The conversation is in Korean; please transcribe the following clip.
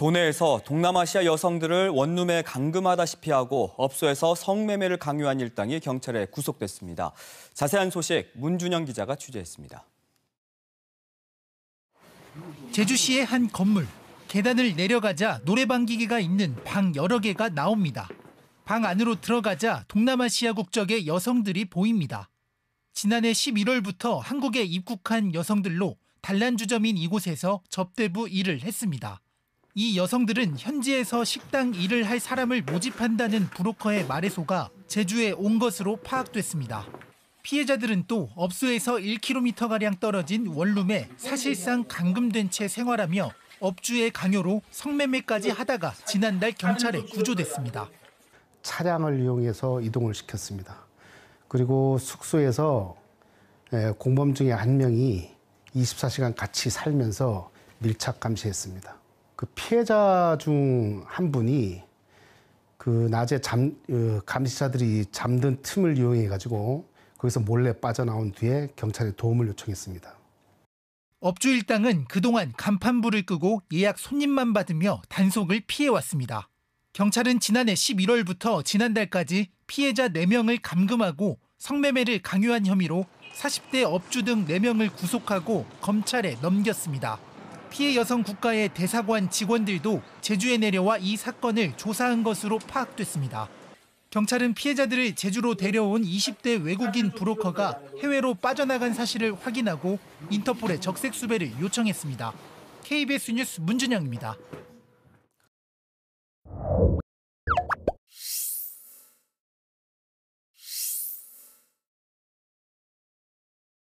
도내에서 동남아시아 여성들을 원룸에 감금하다시피 하고 업소에서 성매매를 강요한 일당이 경찰에 구속됐습니다. 자세한 소식 문준영 기자가 취재했습니다. 제주시의 한 건물. 계단을 내려가자 노래방 기계가 있는 방 여러 개가 나옵니다. 방 안으로 들어가자 동남아시아 국적의 여성들이 보입니다. 지난해 11월부터 한국에 입국한 여성들로 단란주점인 이곳에서 접대부 일을 했습니다. 이 여성들은 현지에서 식당 일을 할 사람을 모집한다는 브로커의 말에 속아 제주에 온 것으로 파악됐습니다. 피해자들은 또 업소에서 1km가량 떨어진 원룸에 사실상 감금된 채 생활하며 업주의 강요로 성매매까지 하다가 지난달 경찰에 구조됐습니다. 차량을 이용해서 이동을 시켰습니다. 그리고 숙소에서 예, 공범 중에 한 명이 24시간 같이 살면서 밀착 감시했습니다. 그 피해자 중 한 분이 그 낮에 잠, 그 감시자들이 잠든 틈을 이용해 가지고 거기서 몰래 빠져나온 뒤에 경찰에 도움을 요청했습니다. 업주 일당은 그동안 간판부를 끄고 예약 손님만 받으며 단속을 피해왔습니다. 경찰은 지난해 11월부터 지난달까지 피해자 4명을 감금하고 성매매를 강요한 혐의로 40대 업주 등 4명을 구속하고 검찰에 넘겼습니다. 피해 여성 국가의 대사관 직원들도 제주에 내려와 이 사건을 조사한 것으로 파악됐습니다. 경찰은 피해자들을 제주로 데려온 20대 외국인 브로커가 해외로 빠져나간 사실을 확인하고 인터폴에 적색 수배를 요청했습니다. KBS 뉴스 문준영입니다.